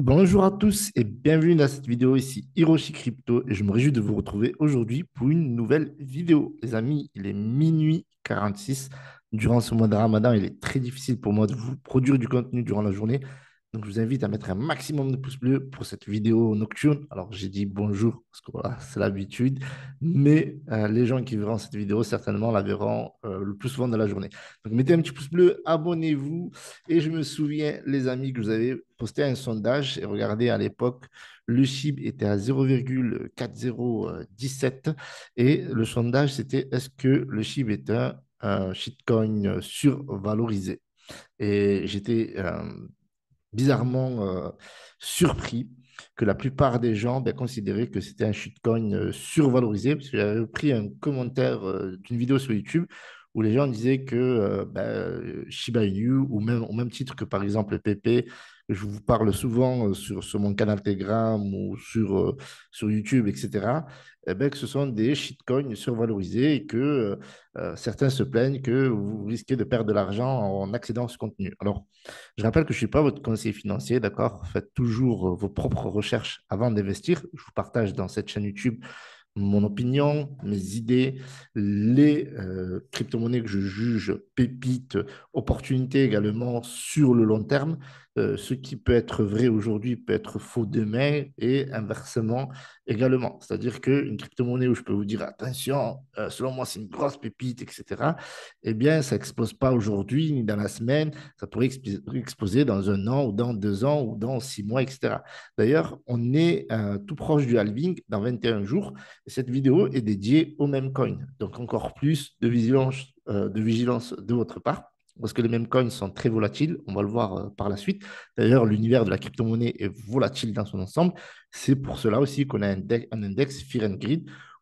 Bonjour à tous et bienvenue dans cette vidéo ici Hiroshi Crypto et je me réjouis de vous retrouver aujourd'hui pour une nouvelle vidéo. Les amis, il est minuit 46. Durant ce mois de Ramadan, il est très difficile pour moi de vous produire du contenu durant la journée donc, je vous invite à mettre un maximum de pouces bleus pour cette vidéo nocturne. Alors, j'ai dit bonjour parce que voilà, c'est l'habitude, mais euh, les gens qui verront cette vidéo certainement la verront euh, le plus souvent de la journée. Donc, mettez un petit pouce bleu, abonnez-vous. Et je me souviens, les amis, que vous avez posté un sondage et regardez à l'époque, le CIB était à 0,4017 et le sondage c'était est-ce que le CIB est un, shitcoin survalorisé Et j'étais. Euh, bizarrement euh, surpris que la plupart des gens ben, considéraient que c'était un shitcoin euh, survalorisé, parce que j'avais pris un commentaire euh, d'une vidéo sur YouTube où les gens disaient que ben, Shiba Inu, ou même au même titre que par exemple PP, je vous parle souvent euh, sur, mon canal Telegram ou sur, euh, sur YouTube, etc., eh bien, que ce sont des shitcoins survalorisés et que euh, certains se plaignent que vous risquez de perdre de l'argent en accédant à ce contenu. Alors, je rappelle que je ne suis pas votre conseiller financier, d'accord Faites toujours vos propres recherches avant d'investir. Je vous partage dans cette chaîne YouTube mon opinion, mes idées, les crypto-monnaies que je juge pépites, opportunités également sur le long terme. Euh, ce qui peut être vrai aujourd'hui peut être faux demain et inversement également. C'est-à-dire qu'une crypto-monnaie où je peux vous dire attention, euh, selon moi, c'est une grosse pépite, etc., eh bien, ça n'expose pas aujourd'hui ni dans la semaine, ça pourrait dans un an ou dans deux ans ou dans six mois, etc. D'ailleurs, on est euh, tout proche du halving dans 21 jours et cette vidéo est dédiée au même coin. Donc, encore plus de, vigilance de votre part parce que les mêmes coins sont très volatiles. On va le voir euh, par la suite. D'ailleurs, l'univers de la crypto-monnaie est volatile dans son ensemble. C'est pour cela aussi qu'on a un, index Fear and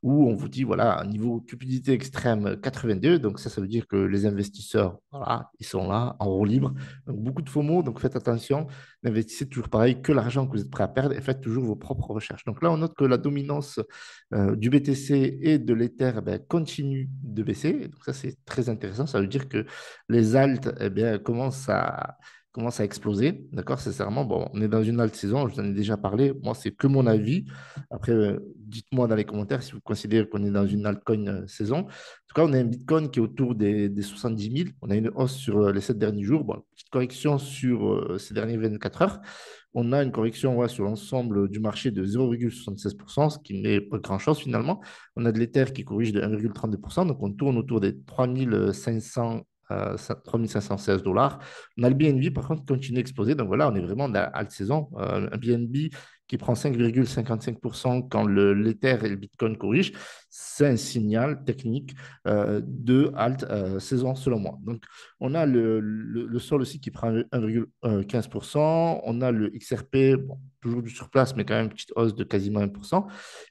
où on vous dit, voilà, niveau cupidité extrême 82. Euh, donc ça, ça veut dire que les investisseurs, voilà, ils sont là, en roue libre. Donc beaucoup de faux mots, donc faites attention. N'investissez toujours pareil que l'argent que vous êtes prêt à perdre et faites toujours vos propres recherches. Donc là, on note que la dominance euh, du BTC et de l'Ether eh continue de baisser. Donc ça, c'est très intéressant. Ça veut dire que les alt, eh bien, commencent à commence à exploser. D'accord Sincèrement, bon, on est dans une alt saison, je vous en ai déjà parlé. Moi, c'est que mon avis. Après, euh, dites-moi dans les commentaires si vous considérez qu'on est dans une altcoin coin euh, saison. En tout cas, on a un Bitcoin qui est autour des, 70 000. On a une hausse sur euh, les 7 derniers jours. Bon, petite correction sur ces derniers 24 heures. On a une correction sur l'ensemble du marché de 0,76%, ce qui n'est pas grand-chose finalement. On a de l'Ether qui corrige de 1,32%, donc on tourne autour des 3500 3516 dollars. On a le BNB, par contre, continue d'exposer Donc voilà, on est vraiment à la saison. Euh, un BNB qui prend 5,55% quand l'Ether et le Bitcoin corrigent, c'est un signal technique euh, de halte euh, saison selon moi. Donc, on a le, sol aussi qui prend 1,15%, on a le XRP, toujours du surplace, mais quand même une petite hausse de quasiment 1%,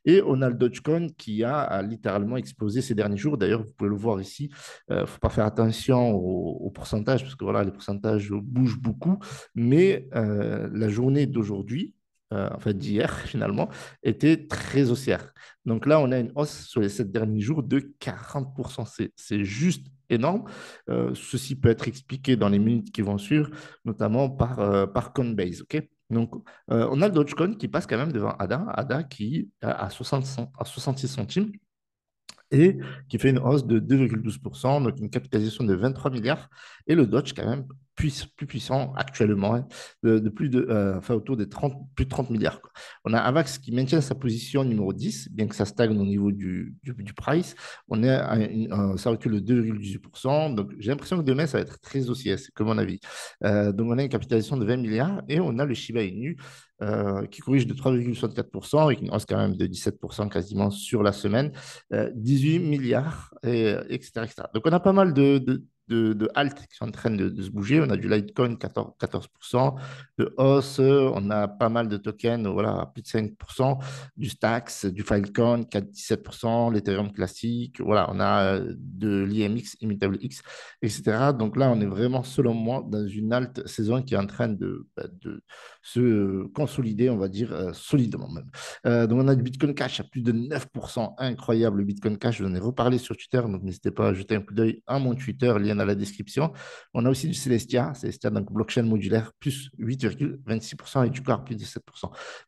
et on a le Dogecoin qui a, littéralement explosé ces derniers jours. D'ailleurs, vous pouvez le voir ici, il euh, ne faut pas faire attention au, au, pourcentage, parce que voilà, les pourcentages bougent beaucoup, mais la journée d'aujourd'hui, euh, en fait d'hier finalement, était très haussière. Donc là, on a une hausse sur les sept derniers jours de 40%. C'est juste énorme. Euh, ceci peut être expliqué dans les minutes qui vont suivre, notamment par, euh, par Coinbase. ok donc, on a le Dogecoin qui passe quand même devant ADA, ADA qui à, 60, à 66 centimes qui fait une hausse de 2,12%, donc une capitalisation de 23 milliards. Et le Dodge, quand même, plus, plus puissant actuellement, hein, de, plus de, euh, enfin, autour des 30, plus 30 milliards. On a Avax qui maintient sa position numéro 10, bien que ça stagne au niveau du, du, price. On est un ça recule de 2,18%. Donc, j'ai l'impression que demain, ça va être très haussier, c'est comme mon avis. Euh, donc, on a une capitalisation de 20 milliards et on a le Shiba Inu euh, qui corrige de 3,64% et qui reste quand même de 17% quasiment sur la semaine, 18 euh, milliards, et, etc., Donc on a pas mal de, de, de qui sont en train de, se bouger. On a du Litecoin 14, 14%, de hausse, on a pas mal de tokens, voilà, à plus de 5%, du Stax, du Filecoin 17%, l'Ethereum classique, voilà, on a euh, de l'IMX, Immutable X, etc. Donc là, on est vraiment, selon moi, dans une halte saison qui est en train de, bah, de se consolider, on va dire, euh, solidement même. Euh, donc on a du Bitcoin Cash à plus de 9%, incroyable le Bitcoin Cash, je vous en ai reparlé sur Twitter, donc n'hésitez pas à jeter un coup d'œil à mon Twitter, lien la description. On a aussi du Celestia, Celestia, donc blockchain modulaire, plus 8,26% et du Core, plus 17%.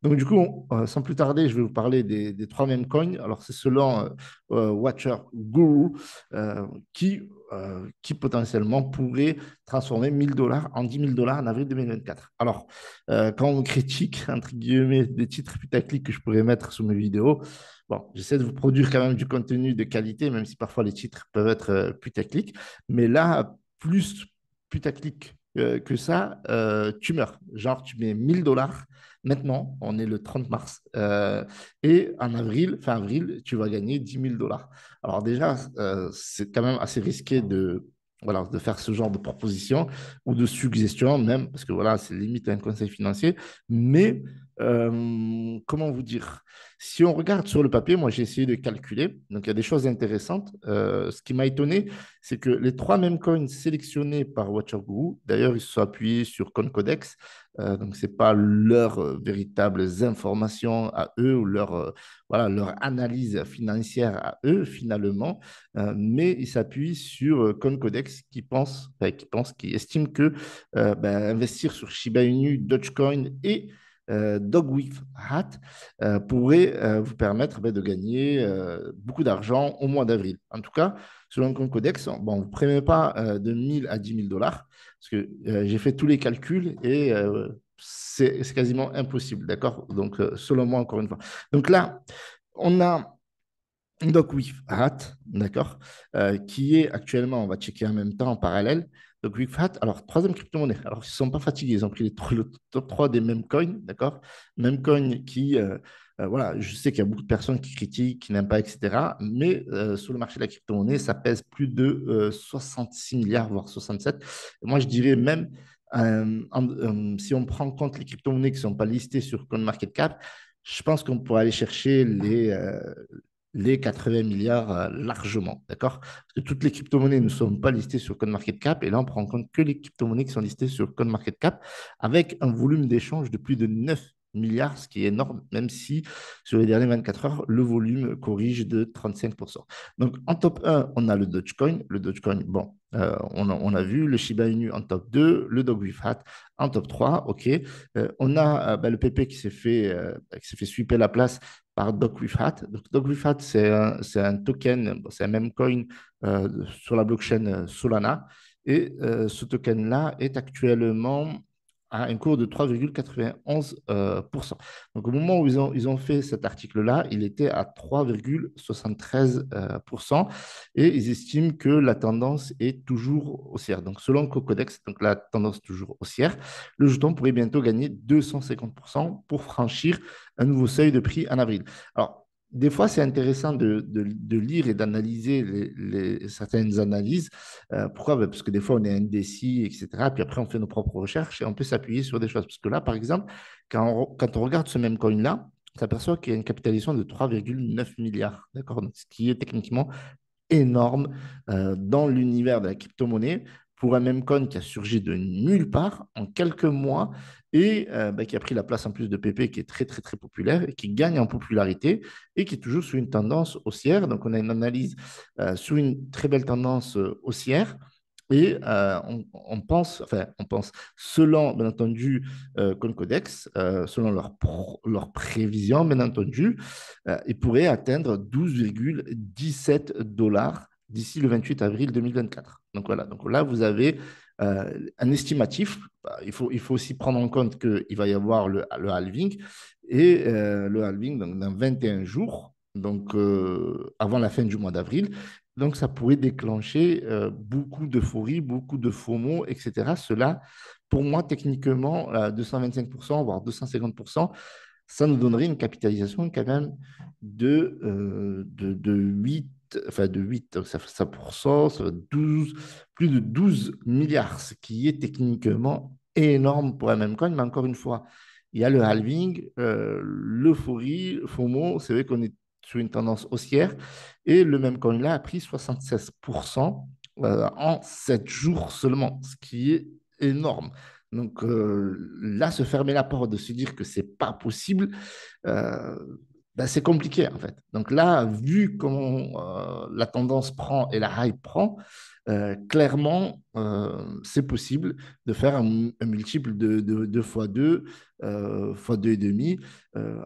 Donc, du coup, euh, sans plus tarder, je vais vous parler des, des trois mêmes coins. Alors, c'est selon euh, euh, Watcher Guru, euh, qui, euh, qui potentiellement pourrait transformer 1000 dollars en 10 000 dollars en avril 2024. Alors, quand on critique, entre guillemets, des titres putaclic que je pourrais mettre sous mes vidéos, Bon, j'essaie de vous produire quand même du contenu de qualité, même si parfois les titres peuvent être putaclic. Mais là, plus putaclic que ça, tu meurs. Genre, tu mets 1000 dollars Maintenant, on est le 30 mars. Euh, et en avril, fin avril, tu vas gagner 10 000 dollars. Alors déjà, euh, c'est quand même assez risqué de, de faire ce genre de proposition ou de suggestion même, parce que voilà, c'est limite un conseil financier. Mais euh, comment vous dire Si on regarde sur le papier, moi j'ai essayé de calculer, donc il y a des choses intéressantes. ce qui m'a étonné, c'est que les trois mêmes coins sélectionnés par Watcher Guru, d'ailleurs ils se sont appuyés sur CoinCodex, euh, donc, ce n'est pas leurs euh, véritables informations à eux ou leur, euh, voilà, analyse financière à eux, finalement, mais ils s'appuient sur Concodex qui pense, qui estime que ben, investir sur Shiba Inu, Dogecoin et euh, dog with Hat euh, pourrait euh, vous permettre ben, de gagner beaucoup d'argent au mois d'avril. En tout cas, selon le bon, vous ne prenez pas de 1000 à 10 000 dollars, parce que j'ai fait tous les calculs et c'est quasiment impossible, d'accord Donc, selon moi, encore une fois. Donc là, on a with Hat, d'accord, qui est actuellement, on va checker en même temps en parallèle, donc, alors, troisième crypto-monnaie. Alors, ils ne sont pas fatigués, ils ont pris les le top 3 des mêmes coins, d'accord Même coin qui, euh, euh, voilà, je sais qu'il y a beaucoup de personnes qui critiquent, qui n'aiment pas, etc. Mais euh, sur le marché de la crypto-monnaie, ça pèse plus de 66 milliards, voire 67. moi, je dirais même, si on prend en compte les crypto-monnaies qui ne sont pas listées sur CoinMarketCap, je pense qu'on pourrait aller chercher les, les 80 milliards euh, largement, d'accord Parce que toutes les crypto-monnaies ne sont pas listées sur CoinMarketCap, et là, on prend en compte que les crypto-monnaies qui sont listées sur CoinMarketCap, avec un volume d'échange de plus de 9 milliards, ce qui est énorme, même si sur les dernières 24 heures, le volume corrige de 35%. Donc en top 1, on a le Dogecoin. Le Dogecoin, bon, euh, on, a, vu le Shiba Inu en top 2, le Dog with Hat en top 3, ok. Euh, on a bah, le PP qui s'est fait, qui fait sweeper la place par Doc Hat. Donc, c'est un, token, c'est un même coin euh, sur la blockchain euh, Solana. Et euh, ce token-là est actuellement à un cours de 3,91%. Euh, donc au moment où ils ont, ils ont fait cet article-là, il était à 3,73% euh, et ils estiment que la tendance est toujours haussière. Donc selon Cocodex, donc la tendance toujours haussière, le jeton pourrait bientôt gagner 250% pour franchir un nouveau seuil de prix en avril. Alors des fois, c'est intéressant de, lire et d'analyser certaines analyses. Euh, pourquoi ben, Parce que des fois, on est indécis, etc. Puis après, on fait nos propres recherches et on peut s'appuyer sur des choses. Parce que là, par exemple, quand on, regarde ce même coin-là, on s'aperçoit qu'il y a une capitalisation de 3,9 milliards. D'accord Ce qui est techniquement énorme euh, dans l'univers de la crypto-monnaie pour un même con qui a surgi de nulle part en quelques mois et euh, bah, qui a pris la place en plus de PP, qui est très très très populaire et qui gagne en popularité et qui est toujours sous une tendance haussière. Donc on a une analyse euh, sous une très belle tendance euh, haussière. Et on, pense, enfin, on pense, selon, bien entendu, Concodex, selon leurs leur prévisions, bien entendu, il pourrait atteindre 12,17 dollars d'ici le 28 avril 2024. Donc voilà, donc là, vous avez euh, un estimatif. Bah, il faut, il faut aussi prendre en compte qu'il va y avoir le, halving et euh, le halving dans 21 jours, donc euh, avant la fin du mois d'avril. Donc ça pourrait déclencher beaucoup d'euphorie, beaucoup de faux mots, etc. Cela, pour moi, techniquement, à 225%, voire 250%, ça nous donnerait une capitalisation quand même de, de, de 8 enfin de 8, ça fait 5%, ça fait 12, plus de 12 milliards, ce qui est techniquement énorme pour un même coin, mais encore une fois, il y a le halving, euh, l'euphorie, FOMO, c'est vrai qu'on est sur une tendance haussière, et le même coin là a pris 76% euh, en 7 jours seulement, ce qui est énorme. Donc euh, là, se fermer la porte, de se dire que c'est pas possible, euh, bah, c'est compliqué en fait. Donc là, vu comment euh, la tendance prend et la hype prend, euh, clairement, euh, c'est possible de faire un, multiple de, 2 de, fois 2, fois 2,5.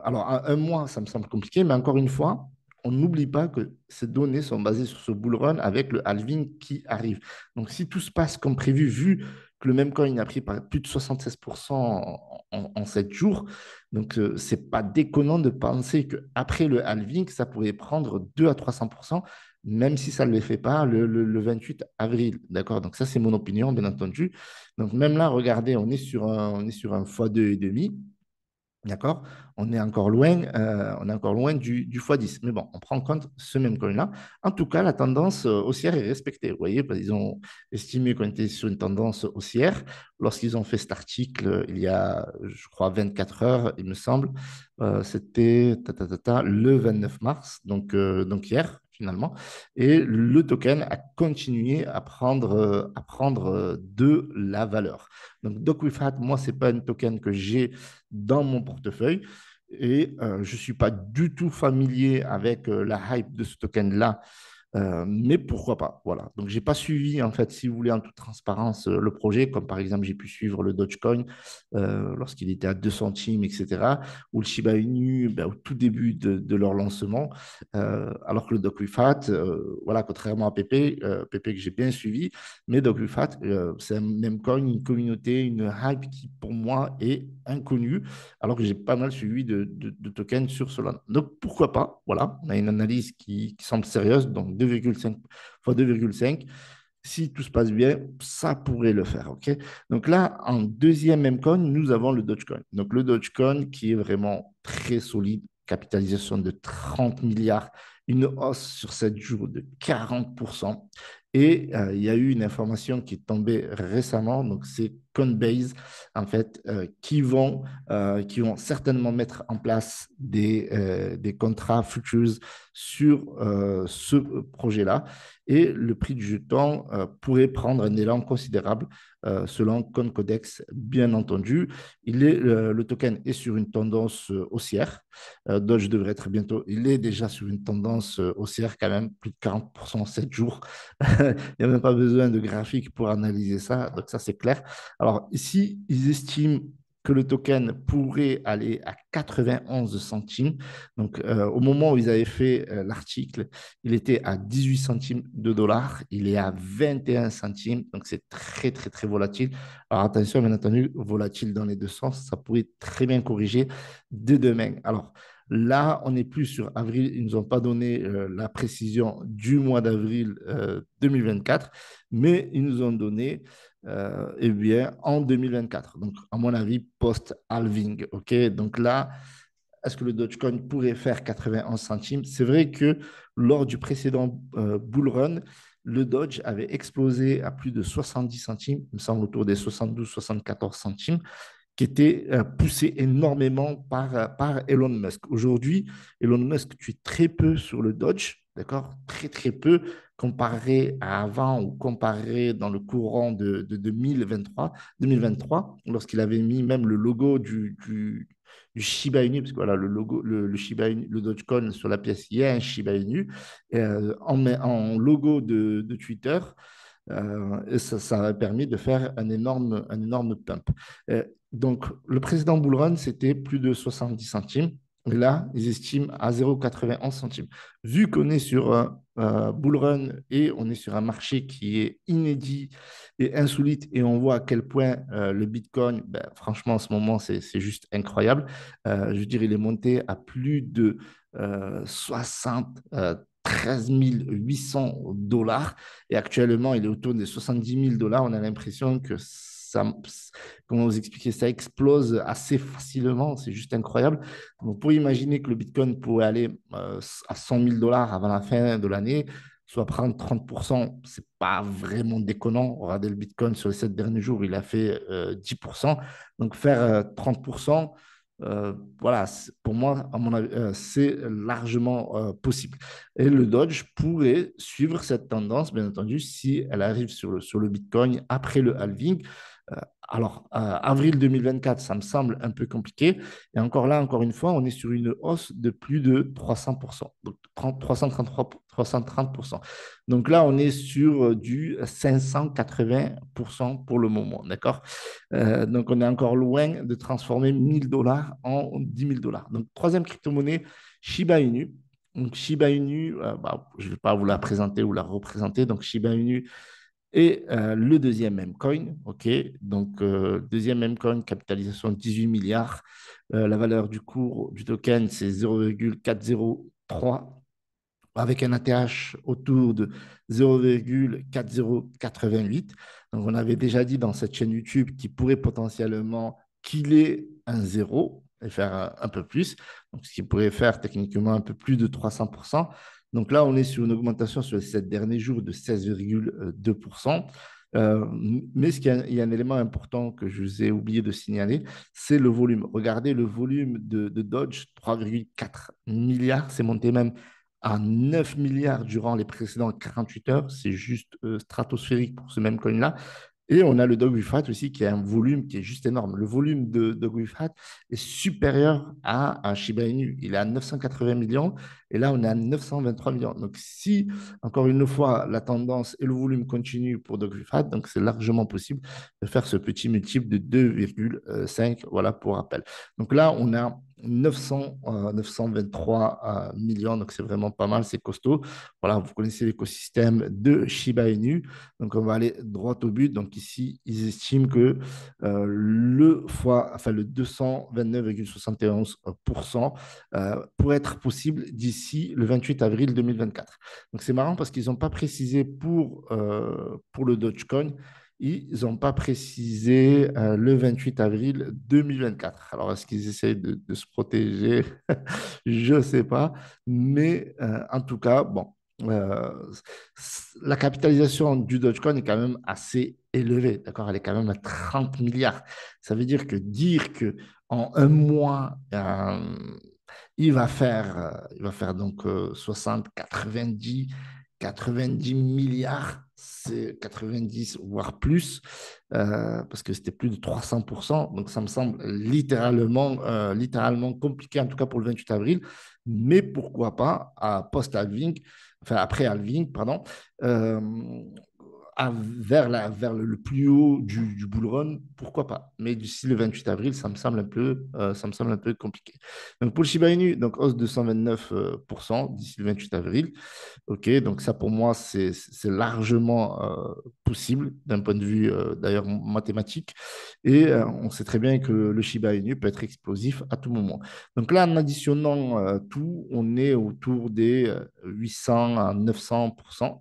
alors, un, un, mois, ça me semble compliqué, mais encore une fois, on n'oublie pas que ces données sont basées sur ce bull run avec le halving qui arrive. Donc, si tout se passe comme prévu, vu que le même coin a pris plus de 76% en, sept 7 jours. Donc, euh, ce n'est pas déconnant de penser qu'après le halving, ça pourrait prendre 2 à 300%, même si ça ne le fait pas le, 28 avril. D'accord Donc, ça, c'est mon opinion, bien entendu. Donc, même là, regardez, on est sur un, on est sur un x2,5. D'accord On est encore loin, euh, on est encore loin du, x10. Mais bon, on prend en compte ce même coin-là. En tout cas, la tendance euh, haussière est respectée. Vous voyez, ils ont estimé qu'on était sur une tendance haussière. Lorsqu'ils ont fait cet article, euh, il y a, je crois, 24 heures, il me semble, c'était le 29 mars, donc, donc hier, finalement. Et le token a continué à prendre, euh, à prendre euh, de la valeur. Donc, DocWithHat, moi, ce n'est pas un token que j'ai dans mon portefeuille. Et euh, je ne suis pas du tout familier avec la hype de ce token-là euh, mais pourquoi pas Voilà. Donc, j'ai pas suivi, en fait, si vous voulez, en toute transparence, euh, le projet, comme par exemple, j'ai pu suivre le Dogecoin euh, lorsqu'il était à 2 centimes, etc., ou le Shiba Inu ben, au tout début de, leur lancement, alors que le DocuFat, voilà, contrairement à PP, PP que j'ai bien suivi, mais DocuFat, c'est un même coin, une communauté, une hype qui, pour moi, est inconnu, alors que j'ai pas mal suivi de, tokens sur cela. Donc pourquoi pas Voilà, on a une analyse qui, semble sérieuse, donc 2,5 fois 2,5. Si tout se passe bien, ça pourrait le faire. ok donc là, en deuxième M-Coin, nous avons le Dogecoin. Donc le Dogecoin qui est vraiment très solide, capitalisation de 30 milliards, une hausse sur 7 jours de 40%. Et euh, il y a eu une information qui est tombée récemment, donc c'est Coinbase, en fait, euh, qui, vont, euh, qui vont certainement mettre en place des, contrats futures sur ce projet-là. Et le prix du jeton pourrait prendre un élan considérable selon Concodex, bien entendu. Il est, le token est sur une tendance haussière. Doge devrait être bientôt, il est déjà sur une tendance haussière quand même, plus de 40% en 7 jours. Il n'y a même pas besoin de graphique pour analyser ça. Donc ça, c'est clair. Alors, ici, ils estiment que le token pourrait aller à 91 centimes. Donc, euh, au moment où ils avaient fait euh, l'article, il était à 18 centimes de dollars. Il est à 21 centimes. Donc, c'est très, très, très volatile. Alors, attention, bien entendu, volatile dans les deux sens. Ça pourrait très bien corriger de demain. Alors, Là, on n'est plus sur avril. Ils ne nous ont pas donné euh, la précision du mois d'avril 2024, euh, mais ils nous ont donné euh, eh bien, en 2024. Donc, à mon avis, post-halving. OK Donc là, est-ce que le Dogecoin pourrait faire 91 centimes C'est vrai que lors du précédent bull run, le Doge avait explosé à plus de 70 centimes, il me semble autour des 72-74 centimes qui était euh, poussé énormément euh, par, Elon Musk. Aujourd'hui, Elon Musk tue très peu sur le Dodge, d'accord Très, très peu comparé à avant ou comparé dans le courant de, 2023, 2023 lorsqu'il avait mis même le logo du, du, Shiba Inu, parce que voilà, le logo, le, Shiba Dogecoin sur la pièce, il y a un Shiba Inu, euh, en, logo de, de Twitter. Euh, et ça, a permis de faire un énorme, un énorme pump. Euh, donc, le président Bullrun, c'était plus de 70 centimes. là, ils estiment à 0,91 centimes. Vu qu'on est sur euh, Bullrun et on est sur un marché qui est inédit et insolite, et on voit à quel point le Bitcoin, ben, franchement, en ce moment, c'est juste incroyable. je veux dire, il est monté à plus de 60 13 800 dollars et actuellement il est autour des 70 000 dollars. On a l'impression que ça, comment vous expliquer, ça explose assez facilement, c'est juste incroyable. Donc pour imaginer que le Bitcoin pourrait aller euh, à 100 000 dollars avant la fin de l'année, soit prendre 30%, c'est pas vraiment déconnant. Regardez le Bitcoin sur les 7 derniers jours, il a fait 10%. Euh, Donc faire 30%, euh, euh, voilà, pour moi, à mon avis, euh, c'est largement euh, possible. Et le Dodge pourrait suivre cette tendance, bien entendu, si elle arrive sur sur le Bitcoin après le halving. Euh, alors, euh, avril 2024, ça me semble un peu compliqué. Et encore là, encore une fois, on est sur une hausse de plus de 300%, donc 333, 330%. Donc là, on est sur euh, du 580% pour le moment, d'accord Donc, on est encore loin de transformer 1000 dollars en 10 000 dollars. Donc, troisième crypto-monnaie, Shiba Inu. Donc, Shiba Inu, bah, je ne vais pas vous la présenter ou la représenter. Donc, Shiba Inu, et euh, le deuxième M-Coin, OK, donc euh, deuxième coin capitalisation 18 milliards. Euh, la valeur du cours du token, c'est 0,403 avec un ATH autour de 0,4088. Donc, on avait déjà dit dans cette chaîne YouTube qu'il pourrait potentiellement qu'il est un zéro et faire un peu plus, donc ce qui pourrait faire techniquement un peu plus de 300%. Donc là, on est sur une augmentation sur les sept derniers jours de 16,2%. Euh, mais ce il y a un élément important que je vous ai oublié de signaler, c'est le volume. Regardez le volume de, Dodge, 3,4 milliards, c'est monté même à 9 milliards durant les précédentes 48 heures, c'est juste euh, stratosphérique pour ce même coin-là. Et on a le Dog aussi qui a un volume qui est juste énorme. Le volume de Dog est supérieur à un Shiba Inu. Il est à 980 millions et là, on est à 923 mmh. millions. Donc, si, encore une fois, la tendance et le volume continuent pour Docvifat, donc c'est largement possible de faire ce petit multiple de 2,5, voilà, pour rappel. Donc là, on a 900, 923 euh, euh, millions, donc c'est vraiment pas mal, c'est costaud. Voilà, vous connaissez l'écosystème de Shiba Inu, donc on va aller droit au but. Donc ici, ils estiment que euh, le fois, enfin le 229,71% pourrait être possible d'ici le 28 avril 2024. Donc c'est marrant parce qu'ils n'ont pas précisé pour, euh, pour le Dogecoin, ils n'ont pas précisé euh, le 28 avril 2024. Alors est-ce qu'ils essayent de, se protéger Je ne sais pas. Mais euh, en tout cas, bon, la capitalisation du Dogecoin est quand même assez élevée, d'accord Elle est quand même à 30 milliards. Ça veut dire que dire que en un mois, il va faire, euh, il va faire donc 60, 90, 90 milliards, c'est 90 voire plus, euh, parce que c'était plus de 300%. Donc ça me semble littéralement, euh, littéralement compliqué, en tout cas pour le 28 avril. Mais pourquoi pas à post enfin après halving, pardon vers, le, plus haut du, du bull pourquoi pas Mais d'ici le 28 avril, ça me semble un peu, euh, ça me semble un peu compliqué. Donc pour le Shiba Inu, donc hausse de 129% euh, d'ici le 28 avril. Ok, donc ça pour moi c'est largement euh, possible d'un point de vue d'ailleurs mathématique. Et on sait très bien que le Shiba Inu peut être explosif à tout moment. Donc là, en additionnant tout, on est autour des 800 à 900%.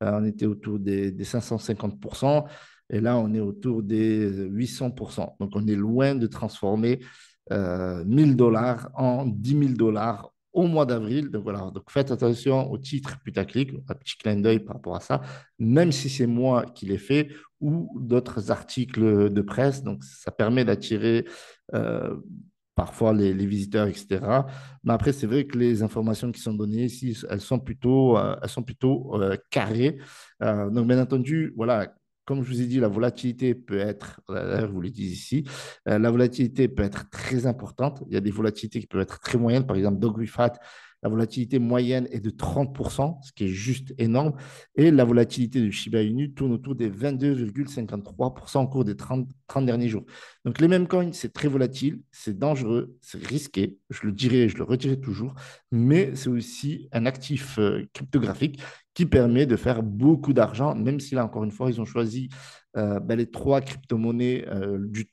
on était autour des, des 500 150 Et là, on est autour des 800%. Donc, on est loin de transformer 1000 euh, dollars en 10 000 dollars au mois d'avril. Donc, voilà. Donc, faites attention au titre putaclic, un petit clin d'œil par rapport à ça, même si c'est moi qui l'ai fait ou d'autres articles de presse. Donc, ça permet d'attirer. Euh, parfois les, visiteurs, etc. Mais après, c'est vrai que les informations qui sont données ici, elles sont plutôt, euh, elles sont plutôt euh, carrées. Euh, donc, bien entendu, voilà. Comme je vous ai dit, la volatilité peut être, vous le dites ici, la volatilité peut être très importante. Il y a des volatilités qui peuvent être très moyennes. Par exemple, Dogwifat, la volatilité moyenne est de 30%, ce qui est juste énorme. Et la volatilité de Shiba Inu tourne autour des 22,53% au cours des 30, derniers jours. Donc les mêmes coins, c'est très volatile, c'est dangereux, c'est risqué. Je le dirai, je le retirerai toujours. Mais c'est aussi un actif euh, cryptographique qui permet de faire beaucoup d'argent, même si là, encore une fois, ils ont choisi euh, ben, les trois crypto-monnaies euh, du,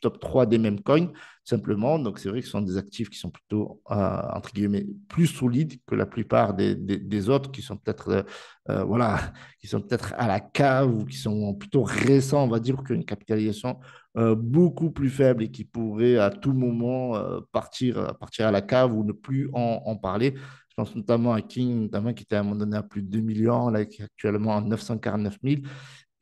top 3 des même coins, simplement. Donc, c'est vrai que ce sont des actifs qui sont plutôt, euh, entre guillemets, plus solides que la plupart des, autres qui sont peut-être voilà, qui sont peut à la cave ou qui sont plutôt récents, on va dire, qu'une capitalisation beaucoup plus faible et qui pourrait à tout moment partir, partir à la cave ou ne plus en parler. Je pense notamment à King, notamment, qui était à un moment donné à plus de 2 millions, là, est actuellement à 949 000,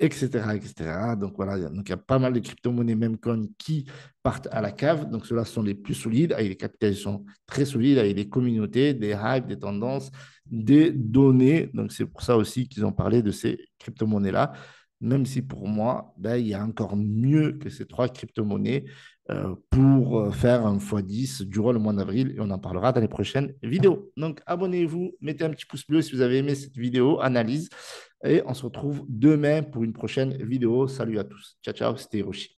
etc. Donc voilà, il y a pas mal de crypto-monnaies, même qu'on qui partent à la cave. Donc ceux-là sont les plus solides, avec ah, des capitalisations très solides, avec ah, des communautés, des hypes, des tendances, des données. Donc c'est pour ça aussi qu'ils ont parlé de ces crypto-monnaies-là même si pour moi, ben, il y a encore mieux que ces trois crypto-monnaies euh, pour euh, faire un x10 durant le mois d'avril et on en parlera dans les prochaines vidéos. Donc abonnez-vous, mettez un petit pouce bleu si vous avez aimé cette vidéo, analyse et on se retrouve demain pour une prochaine vidéo. Salut à tous. Ciao, ciao, c'était Hiroshi.